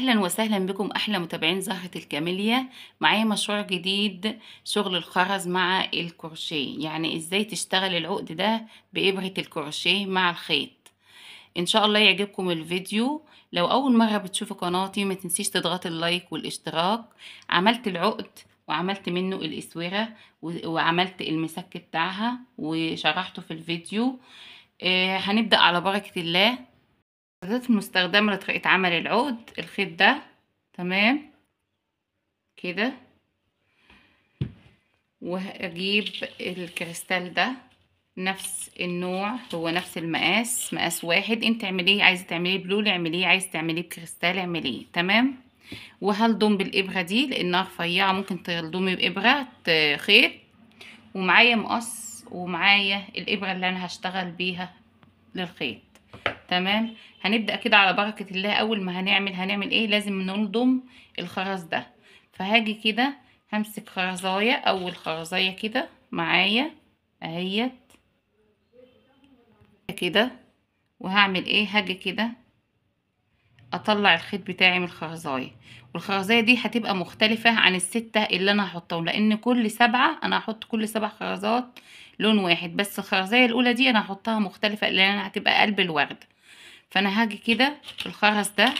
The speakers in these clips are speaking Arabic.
اهلا وسهلا بكم احلى متابعين زهرة الكاميليا معايا مشروع جديد شغل الخرز مع الكروشيه يعني ازاي تشتغل العقد ده بابرة الكروشيه مع الخيط ان شاء الله يعجبكم الفيديو لو اول مرة بتشوفوا قناتي ما تنسيش تضغط اللايك والاشتراك عملت العقد وعملت منه الاسوره وعملت المسك بتاعها وشرحته في الفيديو آه، هنبدأ على بركة الله الأداة المستخدمة لطريقة عمل العود الخيط ده تمام كده وهجيب الكريستال ده نفس النوع هو نفس المقاس مقاس واحد انت اعمليه عايزه تعمليه بلول اعمليه عايزه تعمليه بكريستال اعمليه تمام وهلضم بالابره دي لانها رفيعه ممكن تلضمي بابره خيط ومعايا مقص ومعايا الابره اللي انا هشتغل بيها للخيط تمام هنبدأ كده على بركة الله أول ما هنعمل هنعمل إيه لازم نلضم الخرز ده فهاجي كده همسك خرزاية أول خرزاية كده معايا أهيت كده وهعمل إيه هاجي كده اطلع الخيط بتاعي من الخرزايه والخرزايه دي هتبقى مختلفه عن السته اللي انا هحطهم لان كل سبعه انا هحط كل سبع خرزات لون واحد بس الخرزايه الاولى دي انا هحطها مختلفه لان هتبقى قلب الورده فانا هاجي كده في الخرز ده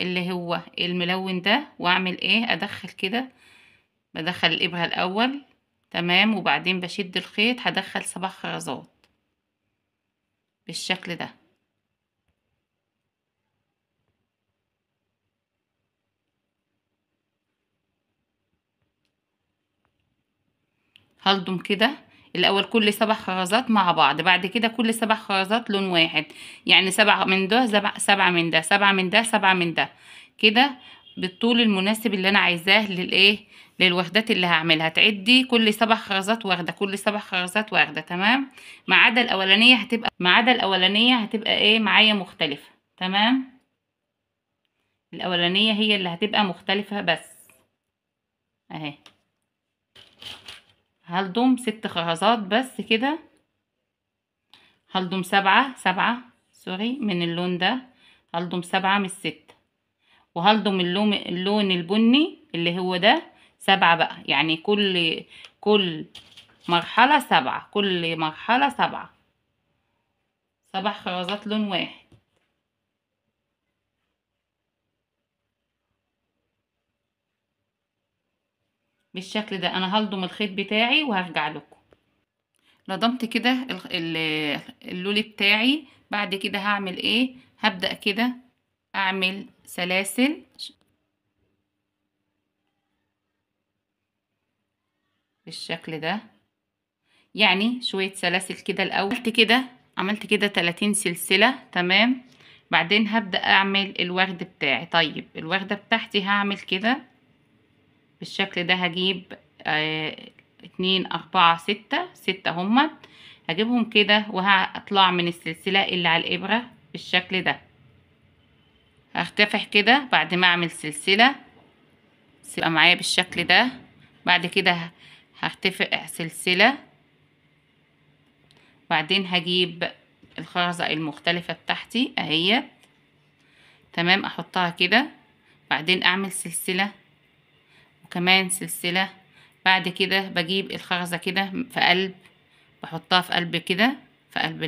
اللي هو الملون ده واعمل ايه ادخل كده بدخل الابره الاول تمام وبعدين بشد الخيط هدخل سبع خرزات بالشكل ده هلضم كده الأول كل سبع خرزات مع بعض بعد كده كل سبع خرزات لون واحد يعني سبعة من ده سبعة من ده سبعة من ده سبعة من ده كده بالطول المناسب اللي أنا عايزاه للإيه للوحدات اللي هعملها تعدي كل سبع خرزات واخده كل سبع خرزات واخده تمام ما عدا الاولانيه هتبقى ما عدا الاولانيه هتبقى ايه معايا مختلفه تمام الاولانيه هي اللي هتبقى مختلفه بس اهي هلضم ست خرزات بس كده هلضم سبعة سبعة سوري من اللون ده هلضم سبعة من الست وهلضم اللون اللون البني اللي هو ده سبعة بقى يعني كل كل مرحلة سبعة كل مرحلة سبعة سبع خرزات لون واحد بالشكل ده انا هلضم الخيط بتاعي وهرجع لكم لضمت كده اللولي بتاعي بعد كده هعمل ايه هبدأ كده اعمل سلاسل بالشكل ده يعني شوية سلاسل كده الاول عملت كده عملت كده 30 سلسلة تمام بعدين هبدأ اعمل الورد بتاعي طيب الوردة بتاعتي هعمل كده بالشكل ده هجيب آه، اتنين اربعة ستة ستة همت هجيبهم كده وهطلع من السلسلة اللي على الابرة بالشكل ده هختفح كده بعد ما اعمل سلسلة تبقى معايا بالشكل ده بعد كده هرتفع سلسلة بعدين هجيب الخرزة المختلفة بتاعتي اهيت تمام احطها كده بعدين اعمل سلسلة كمان سلسلة بعد كده بجيب الخرزة كده في قلب بحطها في قلب كده في قلب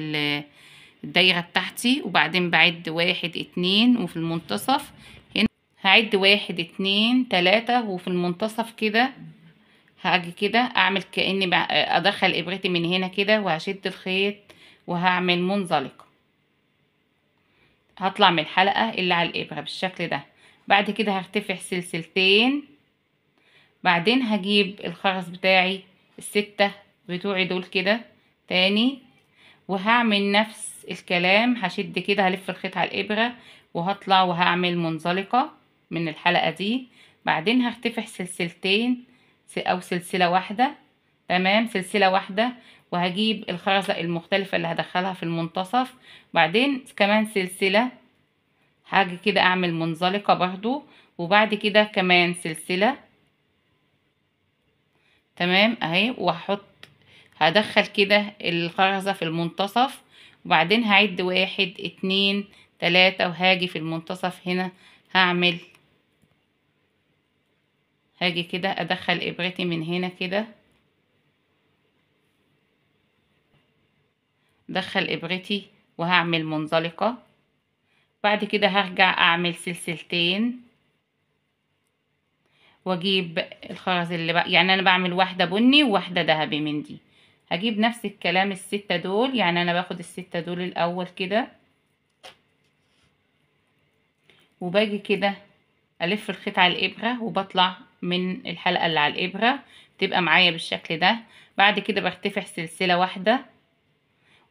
الدايرة بتاعتي وبعدين بعد واحد اتنين وفي المنتصف هنا هعد واحد اتنين تلاتة وفي المنتصف كده هاجي كده اعمل كأني ادخل ابرتي من هنا كده وهشد الخيط وهعمل منزلقة هطلع من الحلقة اللي على الابرة بالشكل ده بعد كده هرتفع سلسلتين بعدين هجيب الخرز بتاعي الستة بتوعي دول كده تاني وهعمل نفس الكلام هشد كده هلف الخيط على الإبرة وهطلع وهعمل منزلقة من الحلقة دي بعدين هرتفع سلسلتين او سلسلة واحدة تمام سلسلة واحدة وهجيب الخرزة المختلفة اللي هدخلها في المنتصف بعدين كمان سلسلة هاجي كده اعمل منزلقة برضو وبعد كده كمان سلسلة تمام اهي وهحط هدخل كده الخرزة في المنتصف وبعدين هعد واحد اتنين تلاتة وهاجي في المنتصف هنا هعمل هاجي كده ادخل ابرتي من هنا كده دخل ابرتي وهعمل منزلقة بعد كده هرجع اعمل سلسلتين واجيب الخرز اللي بقى يعني انا بعمل واحده بني وواحده ذهبي من دي هجيب نفس الكلام الستة دول يعني انا باخد الستة دول الاول كده وباجي كده الف الخيط على الابره وبطلع من الحلقه اللي على الابره بتبقى معايا بالشكل ده بعد كده برتفع سلسله واحده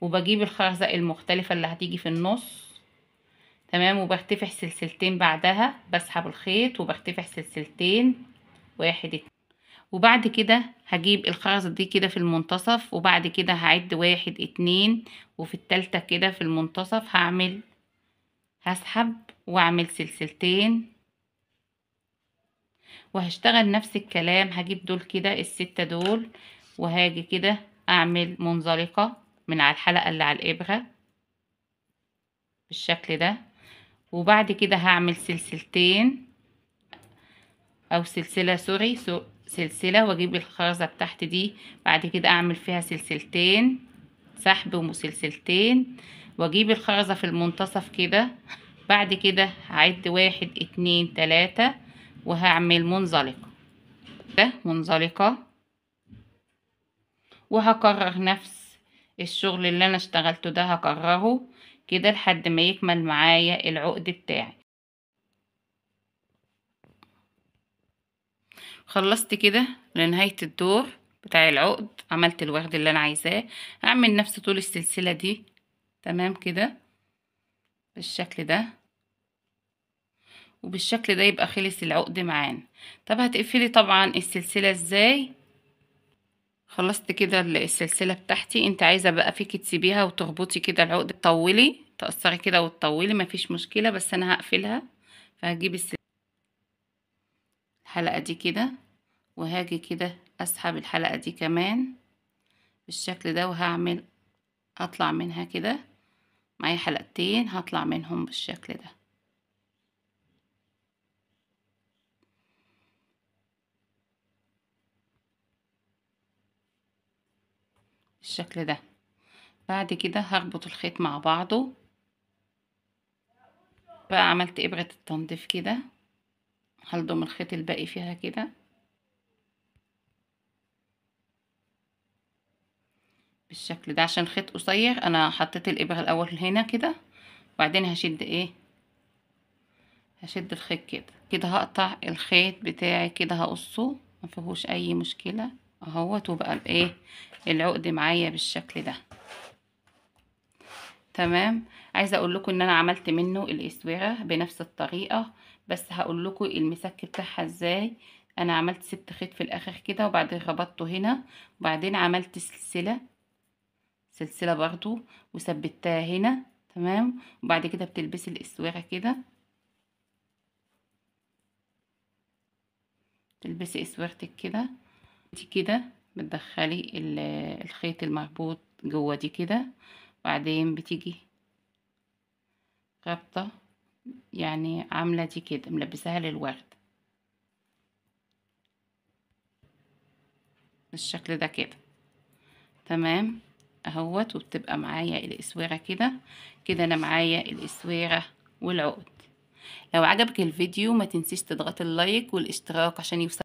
وبجيب الخرزه المختلفه اللي هتيجي في النص تمام وبختفح سلسلتين بعدها بسحب الخيط وبختفح سلسلتين واحد اتنين وبعد كده هجيب الخرزة دي كده في المنتصف وبعد كده هعد واحد اتنين وفي التالتة كده في المنتصف هعمل هسحب واعمل سلسلتين وهشتغل نفس الكلام هجيب دول كده الستة دول وهاجي كده اعمل منزلقة من على الحلقة اللي على الابرة بالشكل ده وبعد كده هعمل سلسلتين او سلسلة سوري سو سلسلة واجيب الخرزة بتاعت دي بعد كده اعمل فيها سلسلتين سحب وسلسلتين واجيب الخرزة في المنتصف كده بعد كده هعد واحد اتنين تلاتة وهعمل منزلقة ده منزلقة وهكرر نفس الشغل اللي انا اشتغلته ده هكرره كده لحد ما يكمل معايا العقد بتاعي خلصت كده لنهاية الدور بتاع العقد عملت الوغد اللي انا عايزاه هعمل نفس طول السلسلة دي تمام كده بالشكل ده وبالشكل ده يبقى خلص العقد معانا طب هتقفلي طبعا السلسلة ازاي خلصت كده السلسلة بتاعتي انت عايزة بقى فيكي تسيبيها وتخبطي كده العقد تطولي تقصري كده وتطولي مفيش مشكلة بس انا هقفلها فهجيب السلسلة الحلقة دي كده وهاجي كده اسحب الحلقة دي كمان بالشكل ده وهعمل اطلع منها كده معايا حلقتين هطلع منهم بالشكل ده بالشكل ده بعد كده هربط الخيط مع بعضه بقى عملت إبرة التنظيف كده هلضم الخيط الباقي فيها كده بالشكل ده عشان الخيط قصير انا حطيت الابره الاول هنا كده وبعدين هشد ايه هشد الخيط كده كده هقطع الخيط بتاعي كده هقصه ما فيهوش اي مشكله اهوت وبقى الايه العقد معايا بالشكل ده تمام عايزه اقول لكم ان انا عملت منه الاسوره بنفس الطريقه بس هقول لكم المسك بتاعها ازاي انا عملت ست خيط في الاخر كده وبعدين ربطته هنا وبعدين عملت سلسله سلسله برضو وثبتها هنا تمام وبعد كده بتلبسي الاسوره كده تلبسي اسورتك كده كده بتدخلي الخيط المربوط جوه دي كده بعدين بتيجي رابطة يعني عاملة دي كده ملبساها للورد بالشكل ده كده تمام اهوت وبتبقى معايا الاسويرة كده كده انا معايا الاسويرة والعقد لو عجبك الفيديو ما تنسيش تضغط اللايك والاشتراك عشان يوصل